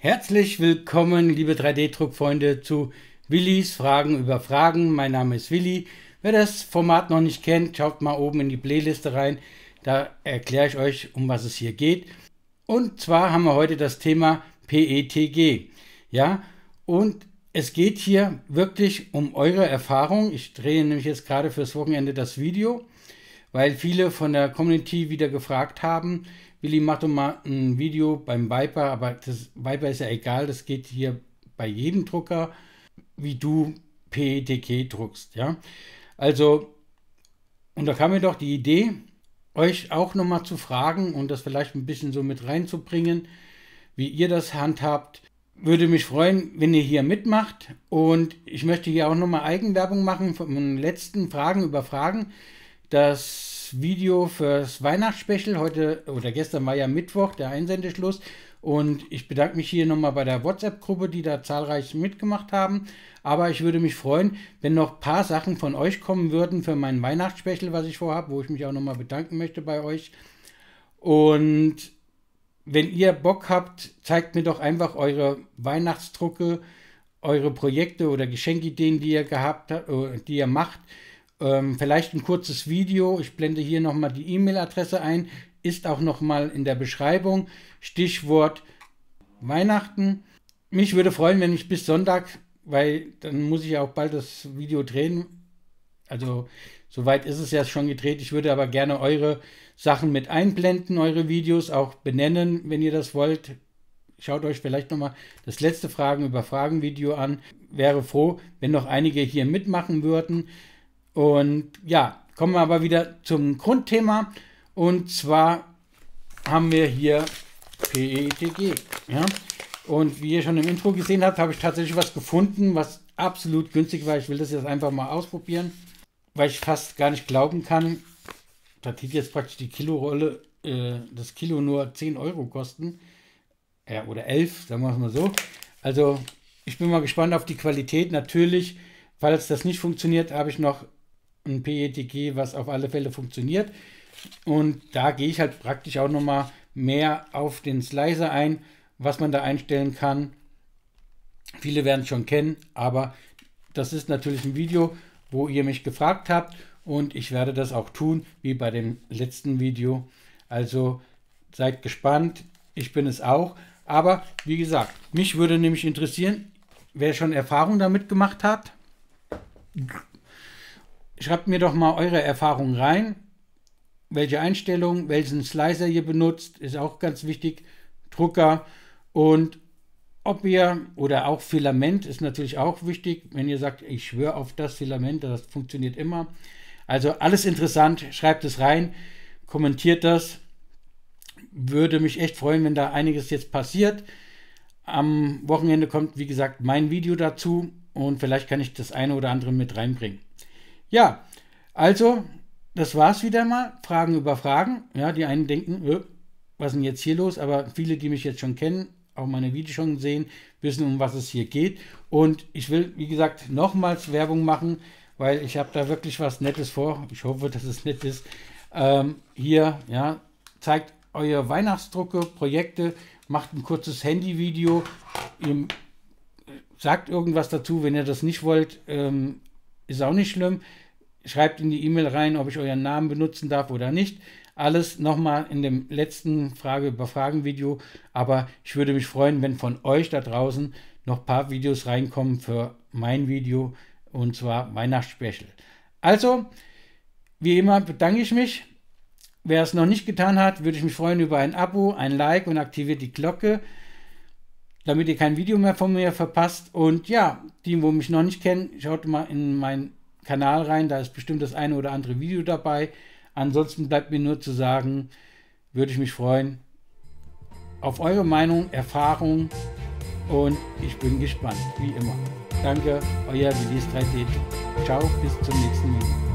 Herzlich willkommen, liebe 3D-Druckfreunde, zu Willis Fragen über Fragen. Mein Name ist Willi. Wer das Format noch nicht kennt, schaut mal oben in die Playliste rein. Da erkläre ich euch, um was es hier geht. Und zwar haben wir heute das Thema PETG. Ja, und es geht hier wirklich um eure Erfahrung. Ich drehe nämlich jetzt gerade fürs Wochenende das Video, weil viele von der Community wieder gefragt haben, Willi macht mal ein Video beim Viper, aber das Viper ist ja egal, das geht hier bei jedem Drucker, wie du PETK druckst, ja. Also, und da kam mir doch die Idee, euch auch nochmal zu fragen und das vielleicht ein bisschen so mit reinzubringen, wie ihr das handhabt. Würde mich freuen, wenn ihr hier mitmacht. Und ich möchte hier auch nochmal Eigenwerbung machen von letzten Fragen über Fragen. dass Video fürs Weihnachtsspecial. Heute oder gestern war ja Mittwoch, der Einsendeschluss. Und ich bedanke mich hier nochmal bei der WhatsApp-Gruppe, die da zahlreich mitgemacht haben. Aber ich würde mich freuen, wenn noch ein paar Sachen von euch kommen würden für mein Weihnachtsspecial, was ich vorhabe, wo ich mich auch nochmal bedanken möchte bei euch. Und wenn ihr Bock habt, zeigt mir doch einfach eure Weihnachtsdrucke, eure Projekte oder Geschenkideen, die ihr gehabt habt, äh, die ihr macht. Ähm, vielleicht ein kurzes Video. Ich blende hier nochmal die E-Mail-Adresse ein. Ist auch nochmal in der Beschreibung. Stichwort Weihnachten. Mich würde freuen, wenn ich bis Sonntag, weil dann muss ich ja auch bald das Video drehen. Also soweit ist es ja schon gedreht. Ich würde aber gerne eure Sachen mit einblenden, eure Videos auch benennen, wenn ihr das wollt. Schaut euch vielleicht nochmal das letzte Fragen über Fragen Video an. Wäre froh, wenn noch einige hier mitmachen würden. Und ja, kommen wir aber wieder zum Grundthema. Und zwar haben wir hier PETG. E ja? Und wie ihr schon im Intro gesehen habt, habe ich tatsächlich was gefunden, was absolut günstig war. Ich will das jetzt einfach mal ausprobieren, weil ich fast gar nicht glauben kann. dass zieht jetzt praktisch die Kilorolle, äh, das Kilo nur 10 Euro kosten. Ja, oder 11, sagen wir es mal so. Also ich bin mal gespannt auf die Qualität. Natürlich, falls das nicht funktioniert, habe ich noch ein PETG, was auf alle Fälle funktioniert. Und da gehe ich halt praktisch auch nochmal mehr auf den Slicer ein, was man da einstellen kann. Viele werden es schon kennen, aber das ist natürlich ein Video, wo ihr mich gefragt habt und ich werde das auch tun, wie bei dem letzten Video. Also seid gespannt, ich bin es auch. Aber wie gesagt, mich würde nämlich interessieren, wer schon Erfahrung damit gemacht hat. Schreibt mir doch mal eure Erfahrungen rein. Welche Einstellung, welchen Slicer ihr benutzt, ist auch ganz wichtig. Drucker und ob ihr oder auch Filament ist natürlich auch wichtig, wenn ihr sagt, ich schwöre auf das Filament, das funktioniert immer. Also alles interessant, schreibt es rein, kommentiert das. Würde mich echt freuen, wenn da einiges jetzt passiert. Am Wochenende kommt, wie gesagt, mein Video dazu und vielleicht kann ich das eine oder andere mit reinbringen. Ja, also, das war's wieder mal. Fragen über Fragen. Ja, die einen denken, äh, was ist denn jetzt hier los? Aber viele, die mich jetzt schon kennen, auch meine Videos schon sehen, wissen, um was es hier geht. Und ich will, wie gesagt, nochmals Werbung machen, weil ich habe da wirklich was Nettes vor. Ich hoffe, dass es nett ist. Ähm, hier, ja, zeigt eure Weihnachtsdrucke, Projekte, macht ein kurzes Handyvideo, äh, sagt irgendwas dazu, wenn ihr das nicht wollt, ähm, ist auch nicht schlimm schreibt in die E-Mail rein, ob ich euren Namen benutzen darf oder nicht. Alles nochmal in dem letzten Frage über Fragen Video. Aber ich würde mich freuen, wenn von euch da draußen noch ein paar Videos reinkommen für mein Video und zwar Weihnachtsspecial. Also, wie immer bedanke ich mich. Wer es noch nicht getan hat, würde ich mich freuen über ein Abo, ein Like und aktiviert die Glocke, damit ihr kein Video mehr von mir verpasst. Und ja, die, wo mich noch nicht kennen, schaut mal in meinen Kanal rein, da ist bestimmt das eine oder andere Video dabei. Ansonsten bleibt mir nur zu sagen, würde ich mich freuen auf eure Meinung, Erfahrung und ich bin gespannt, wie immer. Danke, euer Willis 3D. Ciao, bis zum nächsten Video.